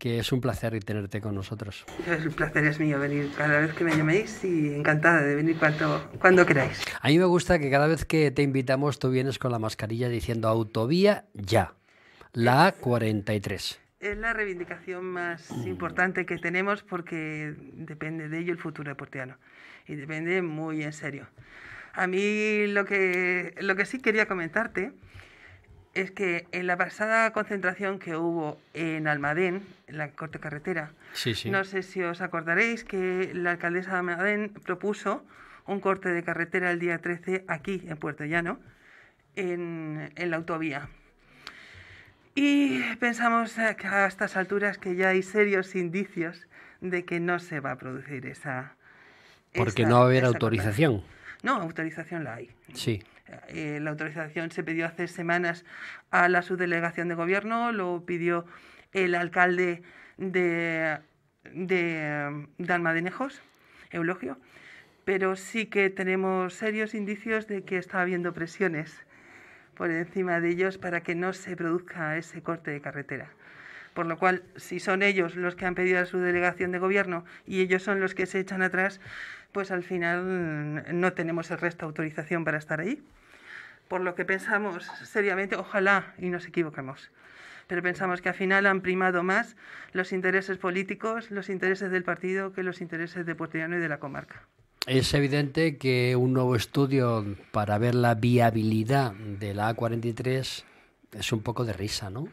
que es un placer tenerte con nosotros. Es un placer es mío venir cada vez que me llaméis y encantada de venir cuando, cuando queráis. A mí me gusta que cada vez que te invitamos tú vienes con la mascarilla diciendo autovía ya, la A43. Es la reivindicación más importante que tenemos porque depende de ello el futuro deportiano y depende muy en serio. A mí lo que, lo que sí quería comentarte es que en la pasada concentración que hubo en Almadén, en la corte carretera, no sé si os acordaréis que la alcaldesa de Almadén propuso un corte de carretera el día 13 aquí, en Puerto Llano, en, la autovía. Y pensamos que a estas alturas que ya hay serios indicios de que no se va a producir esa... Porque no va a haber autorización. No, autorización la hay. Sí. Eh, la autorización se pidió hace semanas a la subdelegación de gobierno, lo pidió el alcalde de, de mm, Nejos, Eulogio, pero sí que tenemos serios indicios de que está habiendo presiones por encima de ellos para que no se produzca ese corte de carretera. Por lo cual, si son ellos los que han pedido a su delegación de gobierno y ellos son los que se echan atrás, pues al final mm, no tenemos el resto de autorización para estar ahí por lo que pensamos seriamente, ojalá y nos equivocamos, pero pensamos que al final han primado más los intereses políticos, los intereses del partido, que los intereses de Puerto y de la comarca. Es evidente que un nuevo estudio para ver la viabilidad de la A43 es un poco de risa, ¿no?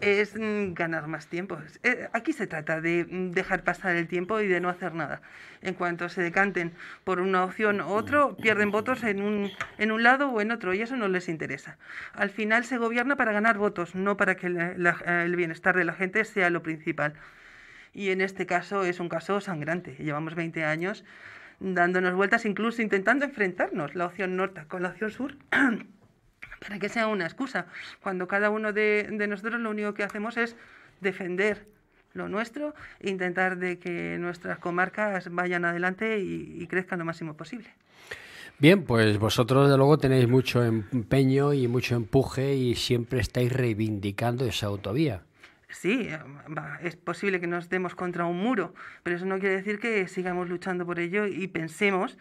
es mm, ganar más tiempo. Eh, aquí se trata de mm, dejar pasar el tiempo y de no hacer nada. En cuanto se decanten por una opción u otra, pierden votos en un, lado o en otro y eso no les interesa. Al final se gobierna para ganar votos, no para que el bienestar de la gente sea lo principal. Y en este caso es un caso sangrante. Llevamos 20 años dándonos vueltas, incluso intentando enfrentarnos la opción norte con la opción sur. para que sea una excusa, cuando cada uno de, nosotros lo único que hacemos es defender lo nuestro, e intentar de que nuestras comarcas vayan adelante y, crezcan lo máximo posible. Bien, pues vosotros de luego tenéis mucho empeño y mucho empuje y siempre estáis reivindicando esa autovía. Sí, es posible que nos demos contra un muro, pero eso no quiere decir que sigamos luchando por ello y pensemos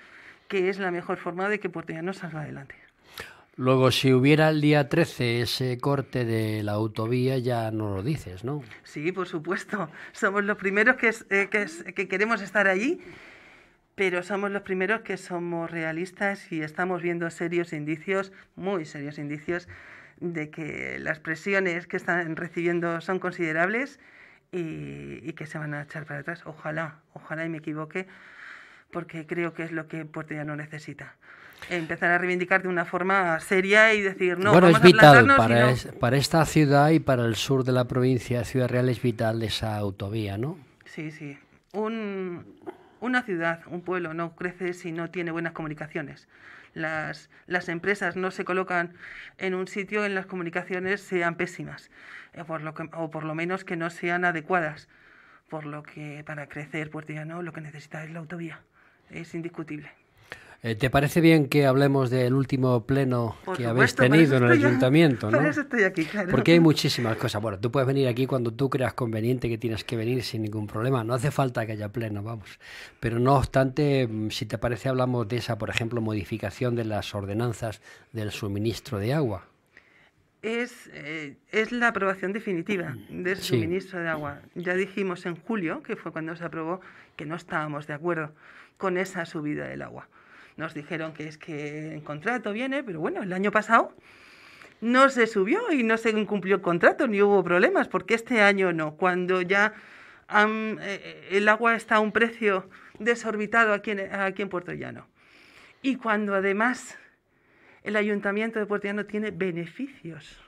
que es la mejor forma de que Portugal nos salga adelante. Luego, si hubiera el día 13 ese corte de la autovía, ya no lo dices, ¿no? Sí, por supuesto. Somos los primeros eh, que, queremos estar allí, pero somos los primeros que somos realistas y estamos viendo serios indicios, muy serios indicios, de que las presiones que están recibiendo son considerables y, y que se van a echar para atrás. Ojalá, ojalá y me equivoque, porque creo que es lo que Puerto ya no necesita empezar a reivindicar de una forma seria y decir, no, bueno, es vital para, para esta ciudad y para el sur de la provincia, Ciudad Real, es vital esa autovía, ¿no? Sí, sí. Un, una ciudad, un pueblo no crece si no tiene buenas comunicaciones. Las, las empresas no se colocan en un sitio en las comunicaciones sean pésimas, eh, por lo que, o por lo menos que no sean adecuadas, por lo que para crecer Puerto Llano lo que necesita es la autovía, es indiscutible. Eh, ¿Te parece bien que hablemos del último pleno que habéis tenido en el ayuntamiento? ¿no? Estoy aquí, claro. Porque hay muchísimas cosas. Bueno, tú puedes venir aquí cuando tú creas conveniente que tienes que venir sin ningún problema. No hace falta que haya pleno, vamos. Pero no obstante, mm, si te parece, hablamos de esa, por ejemplo, modificación de las ordenanzas del suministro de agua. Es, eh, es la aprobación definitiva del suministro de agua. Ya dijimos en julio, que fue cuando se aprobó, que no estábamos de acuerdo con esa subida del agua. Nos dijeron que es que el contrato viene, pero bueno, el año pasado no se subió y no se cumplió el contrato, ni hubo problemas, porque este año no, cuando ya eh, el agua está a un precio desorbitado aquí en, aquí en Puerto Llano. Y cuando además el ayuntamiento de Puerto Llano tiene beneficios.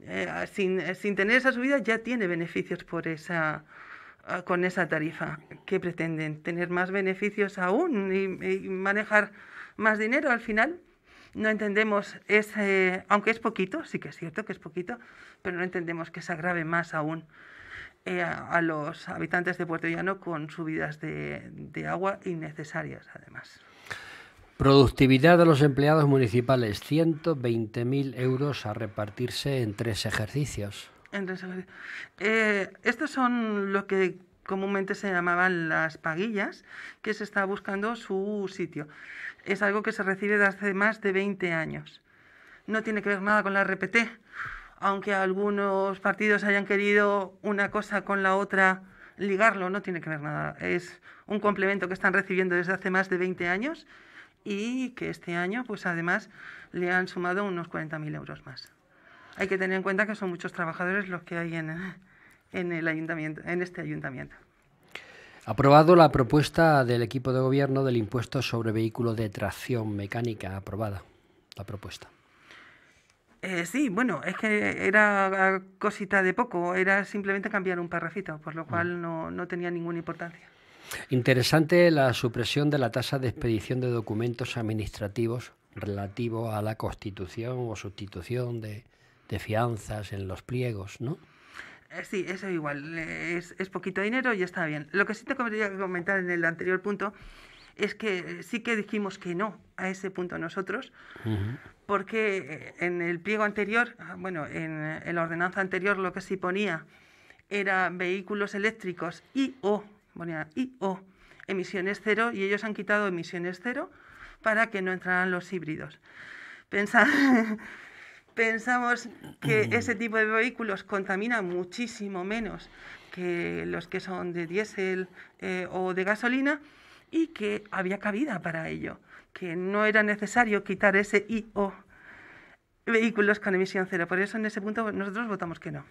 Eh, sin, sin, tener esa subida ya tiene beneficios por esa, con esa tarifa. ¿Qué pretenden? ¿Tener más beneficios aún y, manejar más dinero al final? No entendemos, ese, aunque es poquito, sí que es cierto que es poquito, pero no entendemos que se agrave más aún eh, a, los habitantes de Puerto Llano con subidas de, de agua innecesarias además. Productividad de los empleados municipales, 120.000 euros a repartirse en tres ejercicios. Eh, estos son lo que comúnmente se llamaban las paguillas, que se está buscando su sitio. Es algo que se recibe desde hace más de 20 años. No tiene que ver nada con la RPT, aunque algunos partidos hayan querido una cosa con la otra ligarlo, no tiene que ver nada. Es un complemento que están recibiendo desde hace más de 20 años y que este año, pues además, le han sumado unos 40.000 euros más hay que tener en cuenta que son muchos trabajadores los que hay en, en, el ayuntamiento, en este ayuntamiento. Aprobado la propuesta del equipo de gobierno del impuesto sobre vehículos de tracción mecánica. Aprobada la propuesta. Eh, sí, bueno, es que era cosita de poco, era simplemente cambiar un parrafito, por lo mm. cual no, no tenía ninguna importancia. Interesante la supresión de la tasa de expedición de documentos administrativos relativo a la constitución o sustitución de de fianzas en los pliegos, ¿no? Eh, sí, eso igual, es, poquito dinero y está bien. Lo que sí te quería comentar en el anterior punto es que sí que dijimos que no a ese punto nosotros, porque en el pliego anterior, bueno, en, el la ordenanza anterior lo que sí ponía era vehículos eléctricos y o, ponía y o, emisiones cero, y ellos han quitado emisiones cero para que no entraran los híbridos. Pensad, pensamos que ese tipo de vehículos contamina muchísimo menos que los que son de diésel eh, o de gasolina y que había cabida para ello, que no era necesario quitar ese IO vehículos con emisión cero. Por eso en ese punto nosotros votamos que no.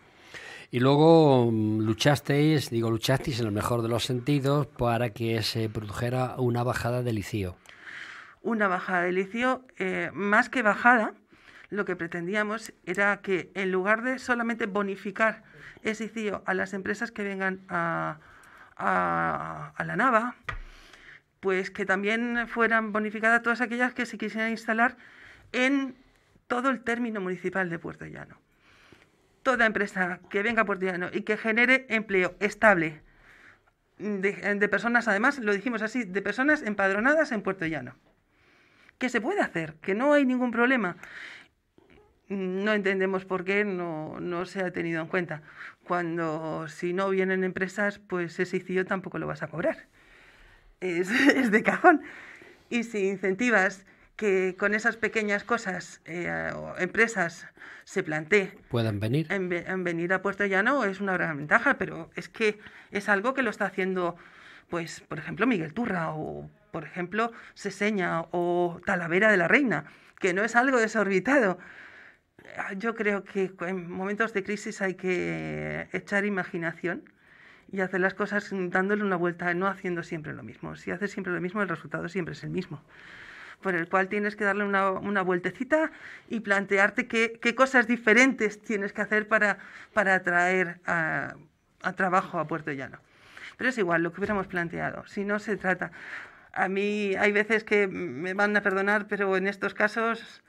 Y luego mm, luchasteis, digo luchasteis en el mejor de los sentidos para que se produjera una bajada del icio. Una bajada del icio, eh, más que bajada, lo que pretendíamos era que en lugar de solamente bonificar ese CIO a las empresas que vengan a, a, la nava, pues que también fueran bonificadas todas aquellas que se quisieran instalar en todo el término municipal de Puerto Llano. Toda empresa que venga a Puerto Llano y que genere empleo estable mm, de, eh, de personas, además, lo dijimos así, de personas empadronadas en Puerto Llano. Que se puede hacer, que no hay ningún problema no entendemos por qué no, no, se ha tenido en cuenta. Cuando si no vienen empresas, pues ese sitio tampoco lo vas a cobrar. Es, de cajón. Y si incentivas que con esas pequeñas cosas eh, o empresas se plantee puedan venir en, venir a Puerto Llano es una gran ventaja pero es que es algo que lo está haciendo pues por ejemplo Miguel Turra o por ejemplo Seseña o Talavera de la Reina que no es algo desorbitado Ah, yo creo que en momentos de crisis hay que echar imaginación y hacer las cosas dándole una vuelta, no haciendo siempre lo mismo. Si haces siempre lo mismo, el resultado siempre es el mismo. Por el cual tienes que darle una, una vueltecita y plantearte qué, qué, cosas diferentes tienes que hacer para, para atraer a, a trabajo a Puerto Llano. Pero es igual lo que hubiéramos planteado. Si no se trata. A mí hay veces que me van a perdonar, pero en estos casos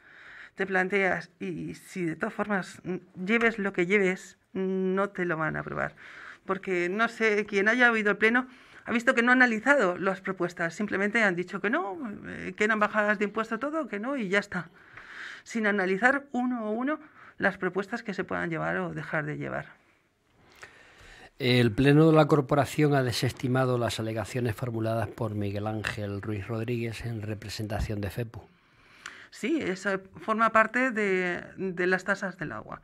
te planteas y si de todas formas mm, lleves lo que lleves, mm, no te lo van a aprobar. Porque no sé, quien haya oído el Pleno ha visto que no han analizado las propuestas, simplemente han dicho que no, eh, que eran bajadas de impuesto todo, que no, y ya está. Sin analizar uno a uno las propuestas que se puedan llevar o dejar de llevar. El Pleno de la Corporación ha desestimado las alegaciones formuladas por Miguel Ángel Ruiz Rodríguez en representación de FEPU. Sí, eso forma parte de, las tasas del agua.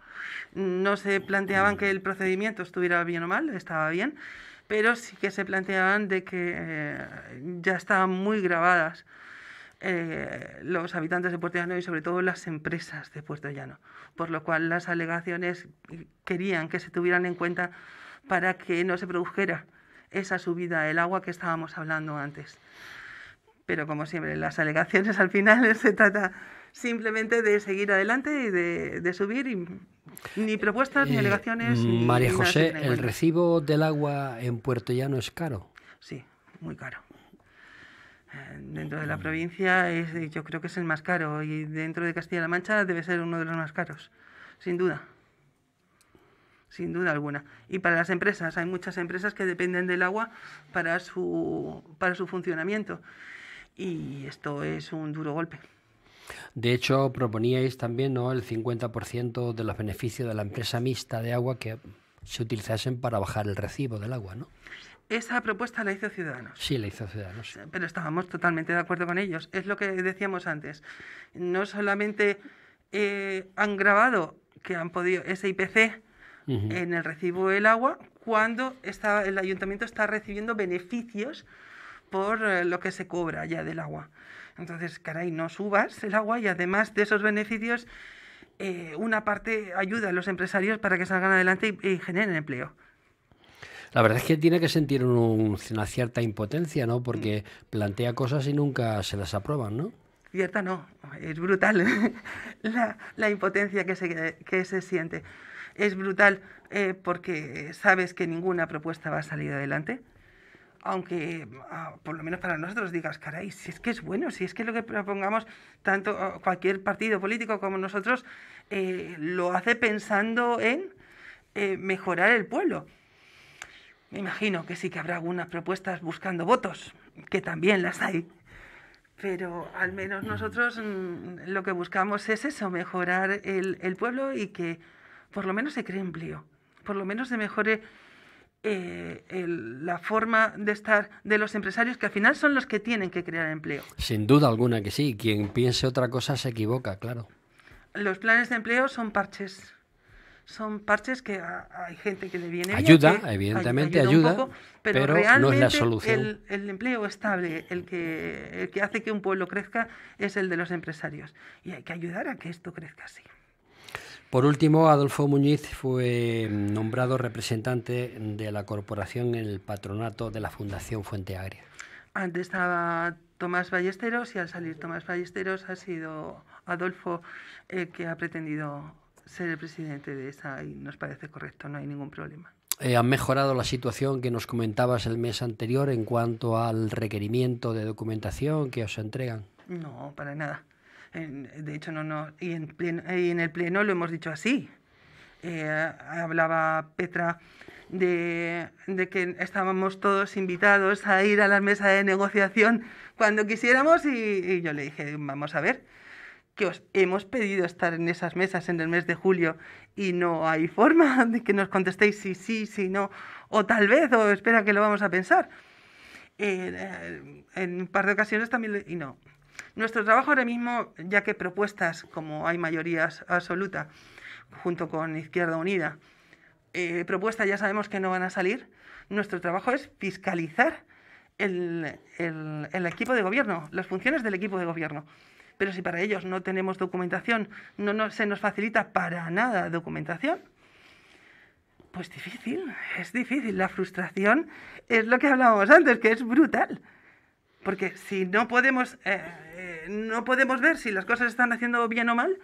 No se planteaban mm. que el procedimiento estuviera bien o mal, estaba bien, pero sí que se planteaban de que eh, ya estaban muy grabadas eh, los habitantes de Puerto Llano y sobre todo las empresas de Puerto Llano, por lo cual las alegaciones querían que se tuvieran en cuenta para que no se produjera esa subida del agua que estábamos hablando antes pero como siempre, las alegaciones al final se trata simplemente de seguir adelante y de, subir y ni eh, propuestas, ni eh, alegaciones. María José, ¿el recibo del agua en Puerto Llano es caro? Sí, muy caro. Eh, dentro de la mm. provincia es, yo creo que es el más caro y dentro de Castilla-La Mancha debe ser uno de los más caros, sin duda. Sin duda alguna. Y para las empresas, hay muchas empresas que dependen del agua para su, para su funcionamiento y esto es un duro golpe. De hecho, proponíais también el 50% de los beneficios de la empresa mixta de agua que se utilizasen para bajar el recibo del agua, ¿no? Esa propuesta la hizo Ciudadanos. Sí, la hizo Ciudadanos. Pero estábamos totalmente de acuerdo con ellos. Es lo que decíamos antes. No solamente eh, han grabado que han podido ese IPC en el recibo del agua, cuando el ayuntamiento está recibiendo beneficios por eh, lo que se cobra ya del agua. Entonces, caray, no subas el agua y además de esos beneficios, eh, una parte ayuda a los empresarios para que salgan adelante y, generen empleo. La verdad es que tiene que sentir una cierta impotencia, ¿no? Porque plantea cosas y nunca se las aprueban, ¿no? Cierta no, es brutal la, impotencia que se, que se siente. Es brutal eh, porque sabes que ninguna propuesta va a salir adelante, aunque ah, por lo menos para nosotros digas, caray, si es que es bueno, si es que lo que propongamos tanto cualquier partido político como nosotros eh, lo hace pensando en eh, mejorar el pueblo. Me imagino que sí que habrá algunas propuestas buscando votos, que también las hay. Pero al menos nosotros mm, lo que buscamos es eso, mejorar el, el pueblo y que por lo menos se cree empleo, por lo menos se mejore eh, la forma de estar de los empresarios, que al final son los que tienen que crear empleo. Sin duda alguna que sí, quien piense otra cosa se equivoca, claro. Los planes de empleo son parches. Son parches que hay gente que le viene ayuda, bien. evidentemente ayuda, pero, realmente no la solución. El, empleo estable, el que, el que hace que un pueblo crezca, es el de los empresarios. Y hay que ayudar a que esto crezca así. Por último, Adolfo Muñiz fue mm, nombrado representante de la corporación en el patronato de la Fundación Fuente Agria. Antes estaba Tomás Ballesteros y al salir Tomás Ballesteros ha sido Adolfo el eh, que ha pretendido ser el presidente de esa y nos parece correcto, no hay ningún problema. Eh, han mejorado la situación que nos comentabas el mes anterior en cuanto al requerimiento de documentación que os entregan? No, para nada de hecho, no, no, y en, en el Pleno lo hemos dicho así. Eh, hablaba Petra de, que estábamos todos invitados a ir a la mesa de negociación cuando quisiéramos y, yo le dije, vamos a ver, que os hemos pedido estar en esas mesas en el mes de julio y no hay forma de que nos contestéis si sí, si no, o tal vez, o espera que lo vamos a pensar. Eh, en un par de ocasiones también, y no, nuestro trabajo ahora mismo, ya que propuestas, como hay mayoría absoluta, junto con Izquierda Unida, eh, propuestas ya sabemos que no van a salir, nuestro trabajo es fiscalizar el, equipo de gobierno, las funciones del equipo de gobierno. Pero si para ellos no tenemos documentación, no, no se nos facilita para nada documentación, pues difícil, es difícil. La frustración es lo que hablábamos antes, que es brutal. Porque si no podemos eh, no podemos ver si las cosas están haciendo bien o mal.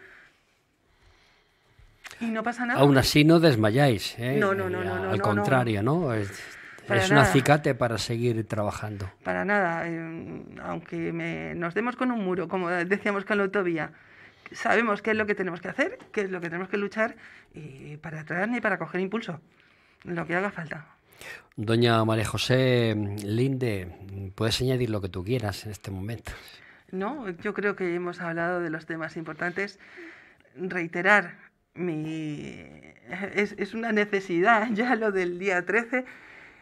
Y no pasa nada. Aún así no desmayáis. ¿eh? No, no, no, Al contrario, ¿no? Es, un acicate para seguir trabajando. Para nada. Eh, aunque nos demos con un muro, como decíamos con la autovía, sabemos qué es lo que tenemos que hacer, qué es lo que tenemos que luchar y para traer y para coger impulso. Lo que haga falta. Doña María José Linde, puedes añadir lo que tú quieras en este momento. ¿no? Yo creo que hemos hablado de los temas importantes. Reiterar mi... Es, es una necesidad ya lo del día 13,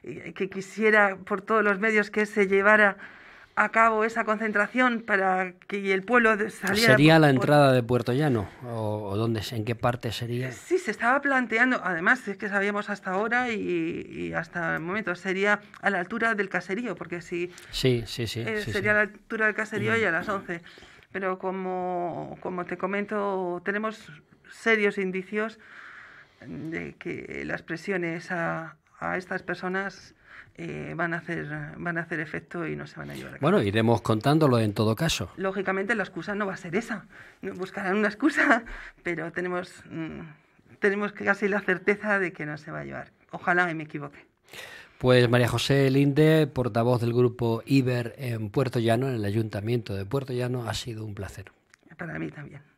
eh, que quisiera por todos los medios que se llevara a cabo esa concentración para que el pueblo saliera. ¿Sería la entrada de Puerto Llano? ¿O, dónde, en qué parte sería? Sí, se estaba planteando, además es que sabíamos hasta ahora y, hasta el momento, sería a la altura del caserío, porque Sí, sí, sí. Eh, sí sería a la altura del caserío y a las 11. Mm. Pero como, como te comento, tenemos serios indicios de que las presiones a, a estas personas eh, van, a hacer, van a hacer efecto y no se van a llevar Bueno, iremos contándolo en todo caso. Lógicamente la excusa no va a ser esa, buscarán una excusa, pero tenemos, mm, tenemos casi la certeza de que no se va a llevar. Ojalá y me equivoque. Pues María José Linde, portavoz del grupo IBER en Puerto Llano, en el Ayuntamiento de Puerto Llano, ha sido un placer. Para mí también.